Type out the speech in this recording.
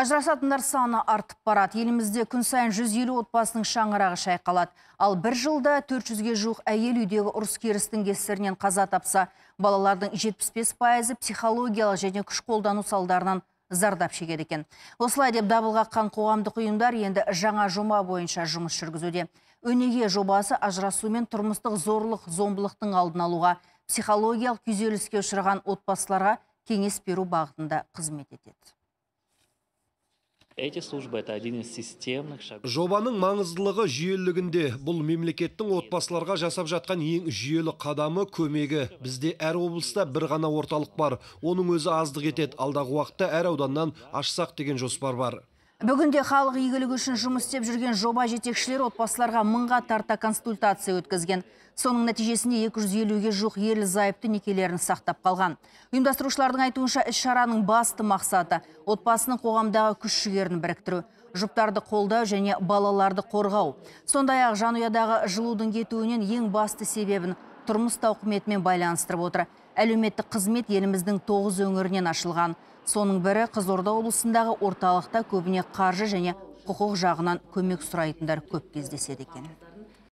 ажырасатындар саны артып барады елімізде күн сайын 150 отбасының шаңырағы шайқалады ал бір жылда 400-ге жуық әйел үйдегі ұрыс керістің кесірінен қаза тапса балалардың 75 пайызы психологиялық және күш қолдану салдарынан зардап шегеді екен осылай деп дабыл қаққан қоғамдық ұйымдар енді жаңа жоба бойынша жұмыс жүргізуде өнеге жобасы ажырасу мен тұрмыстық зорлық зомбылықтың алдын алуға психологиялық күйзеліске ұшыраған отбасыларға кеңес беру бағытында қызмет етеді эти службы это один из системных жобаның маңыздылығы жүйелігінде бұл мемлекеттің отбасыларға жасап жатқан ең жүйелі қадамы көмегі бізде әр облыста бір ғана орталық бар оның өзі аздық етеді алдағы уақытта әр ауданнан ашсақ деген жоспар бар Бүгінде халық игілігі үшін жұмыс істеп жүрген жоба жетекшілер отбасыларға мыңға тарта консультация өткізген. Соның нәтижесінде 250-ге жоқ ерлі зайыпты некелерін сақтап қалған. Ұйымдастырушылардың айтуынша іс шараның басты мақсаты отбасының қоғамдағы күш жігерін біріктіру жұптарды қолдау және балаларды қорғау. Сондай ақ жанұядағы жылудың кетуінен ең басты себебін тұрмыс тауқыметімен байланыстырып отыр әлеуметтік қызмет еліміздің тоғыз өңірінен ашылған соның бірі қызылорда облысындағы орталықта көбіне қаржы және құқық жағынан көмек сұрайтындар көп кездеседі екен